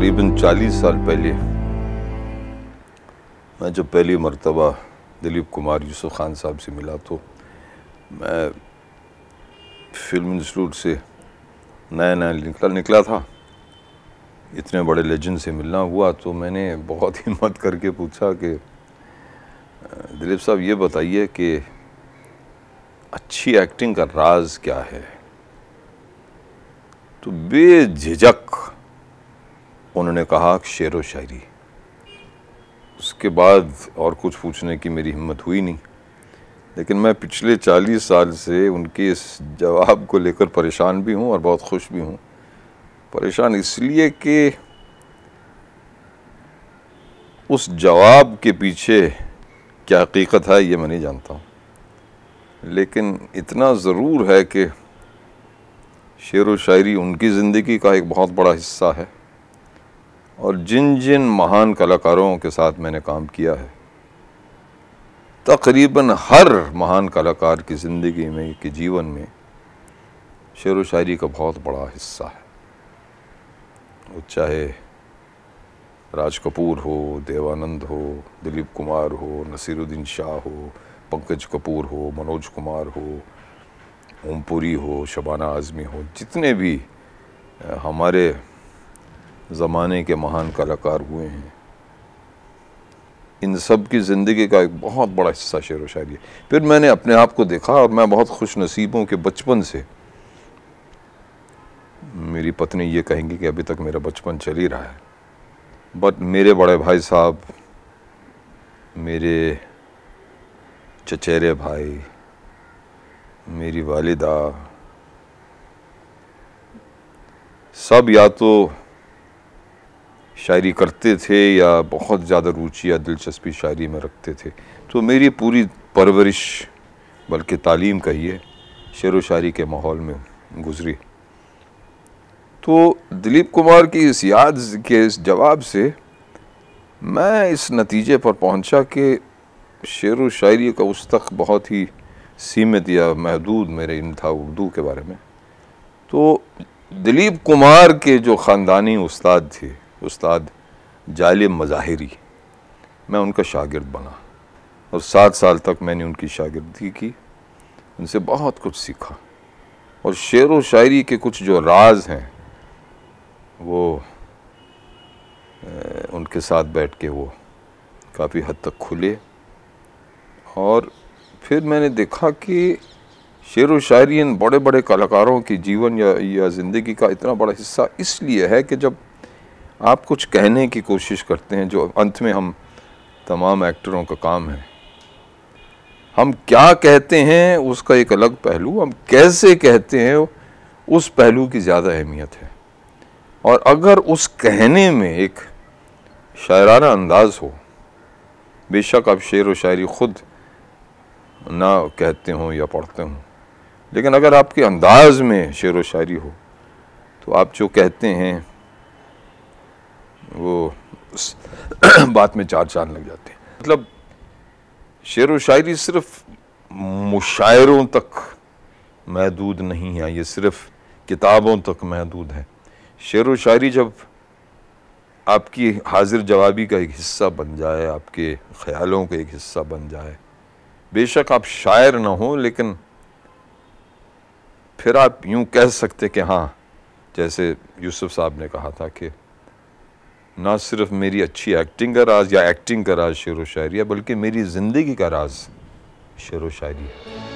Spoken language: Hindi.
तकरीबन 40 साल पहले मैं जब पहली मरतबा दिलीप कुमार यूसुफ ख़ान साहब से मिला तो मैं फिल्म इंस्टीट्यूट से नया नया निकला निकला था इतने बड़े लेजेंड से मिलना हुआ तो मैंने बहुत हिम्मत करके पूछा कि दिलीप साहब ये बताइए कि अच्छी एक्टिंग का राज क्या है तो बेझिझक उन्होंने कहा शेर व शायरी उसके बाद और कुछ पूछने की मेरी हिम्मत हुई नहीं लेकिन मैं पिछले चालीस साल से उनके इस जवाब को लेकर परेशान भी हूँ और बहुत खुश भी हूँ परेशान इसलिए कि उस जवाब के पीछे क्या हकीकत है ये मैं नहीं जानता हूँ लेकिन इतना ज़रूर है कि शेर व शायरी उनकी ज़िंदगी का एक बहुत बड़ा हिस्सा है और जिन जिन महान कलाकारों के साथ मैंने काम किया है तकरीबन हर महान कलाकार की ज़िंदगी में के जीवन में शेर व शायरी का बहुत बड़ा हिस्सा है वो चाहे राज कपूर हो देवानंद हो दिलीप कुमार हो नसीरुद्दीन शाह हो पंकज कपूर हो मनोज कुमार हो ओमपुरी हो शबाना आज़मी हो जितने भी हमारे ज़माने के महान कलाकार हुए हैं इन सब की ज़िंदगी का एक बहुत बड़ा हिस्सा शेर व शायरी है फिर मैंने अपने आप को देखा और मैं बहुत खुश नसीब हूँ कि बचपन से मेरी पत्नी ये कहेंगी कि अभी तक मेरा बचपन चल ही रहा है बट मेरे बड़े भाई साहब मेरे चचेरे भाई मेरी वालिदा सब या तो शायरी करते थे या बहुत ज़्यादा रुचि या दिलचस्पी शायरी में रखते थे तो मेरी पूरी परवरिश बल्कि तालीम कहिए शेर व शायरी के माहौल में गुजरी तो दिलीप कुमार की इस याद के इस जवाब से मैं इस नतीजे पर पहुंचा कि शेर व शायरी का तक बहुत ही सीमित या महदूद मेरे इन था उर्दू के बारे में तो दिलीप कुमार के जो ख़ानदानी उस्ताद थे उस्ताद जाल मज़ाहरी मैं उनका शागिर्द बना और सात साल तक मैंने उनकी शागिर्दी की उनसे बहुत कुछ सीखा और शेर व शायरी के कुछ जो राज हैं वो उनके साथ बैठ के वो काफ़ी हद तक खुले और फिर मैंने देखा कि शेर व शायरी इन बड़े बड़े कलाकारों की जीवन या या ज़िंदगी का इतना बड़ा हिस्सा इसलिए है कि जब आप कुछ कहने की कोशिश करते हैं जो अंत में हम तमाम एक्टरों का काम है हम क्या कहते हैं उसका एक अलग पहलू हम कैसे कहते हैं उस पहलू की ज़्यादा अहमियत है और अगर उस कहने में एक शायराना अंदाज हो बेशक आप शेर व शायरी ख़ुद ना कहते हों या पढ़ते हों लेकिन अगर आपके अंदाज में शेर व शायरी हो तो आप जो कहते हैं वो बात में चार चांद लग जाते हैं मतलब शेर व शायरी सिर्फ मुशायरों तक महदूद नहीं है ये सिर्फ किताबों तक महदूद है शेर व शायरी जब आपकी हाजिर जवाबी का एक हिस्सा बन जाए आपके ख्यालों का एक हिस्सा बन जाए बेशक आप शायर ना हो लेकिन फिर आप यूं कह सकते कि हाँ जैसे यूसुफ साहब ने कहा था कि ना सिर्फ मेरी अच्छी एक्टिंग का राज या एक्टिंग का राज शेर व शायरी है बल्कि मेरी ज़िंदगी का राज शेर व शायरी है